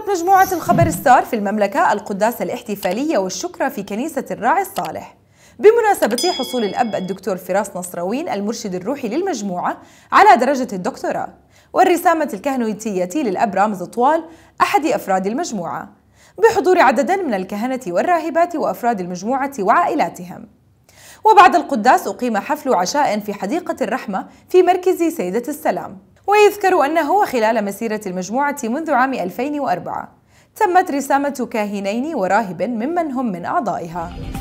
نظمت مجموعة الخبر الستار في المملكة القداسة الاحتفالية والشكرى في كنيسة الراعي الصالح بمناسبة حصول الأب الدكتور فراس نصراوين المرشد الروحي للمجموعة على درجة الدكتوراه والرسامة الكهنوتية للأب رامز طوال أحد أفراد المجموعة بحضور عدد من الكهنة والراهبات وأفراد المجموعة وعائلاتهم وبعد القداس أقيم حفل عشاء في حديقة الرحمة في مركز سيدة السلام ويذكر أنه خلال مسيرة المجموعة منذ عام 2004 تمت رسامة كاهنين وراهب ممن هم من أعضائها